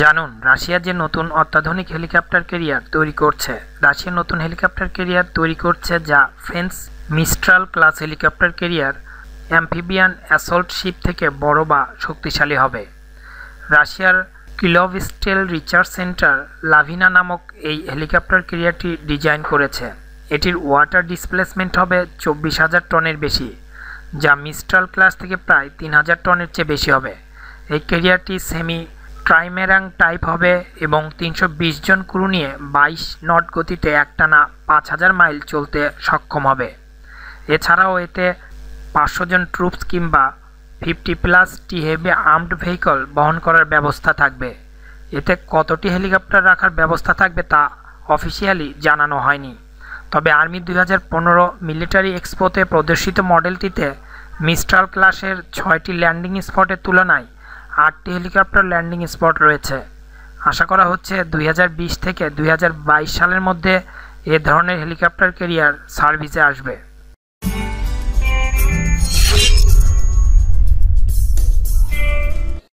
জানুন রাশিয়া যে নতুন অত্যাধুনিক হেলিকপ্টার কেরিয়ার তৈরি করছে রাশিয়া নতুন হেলিকপ্টার কেরিয়ার তৈরি করছে যা French mistral class helicopter carrier amphibian assault ship থেকে বড় বা শক্তিশালী হবে রাশিয়ার কিলোভিস্টেল রিচার্জ সেন্টার লাভিনা নামক এই হেলিকপ্টার কেরিয়ারটি ডিজাইন করেছে এটির ওয়াটার ডিসপ্লেসমেন্ট হবে চব্বিশ হাজার টনের বেশি যা মিস্ট্রাল ক্লাস থেকে প্রায় তিন হাজার টনের চেয়ে বেশি হবে এই ক্যারিয়ারটি সেমি ট্রাইমেরাং টাইপ হবে এবং তিনশো বিশ জন ক্রু নিয়ে বাইশ নট গতিতে একটানা পাঁচ হাজার মাইল চলতে সক্ষম হবে এছাড়াও এতে পাঁচশো জন ট্রুপস কিংবা ফিফটি প্লাস টি হেভি আর্মড ভেহিকল বহন করার ব্যবস্থা থাকবে এতে কতটি হেলিকপ্টার রাখার ব্যবস্থা থাকবে তা অফিসিয়ালি জানানো হয়নি তবে আর্মি দুই মিলিটারি এক্সপোতে প্রদর্শিত মডেলটিতে মিস্ট্রাল ক্লাসের ছয়টি ল্যান্ডিং স্পটের তুলনায় আটটি হেলিকপ্টার ল্যান্ডিং স্পট রয়েছে আশা করা হচ্ছে দুই থেকে দুই সালের মধ্যে এ ধরনের হেলিকপ্টার কেরিয়ার সার্ভিসে আসবে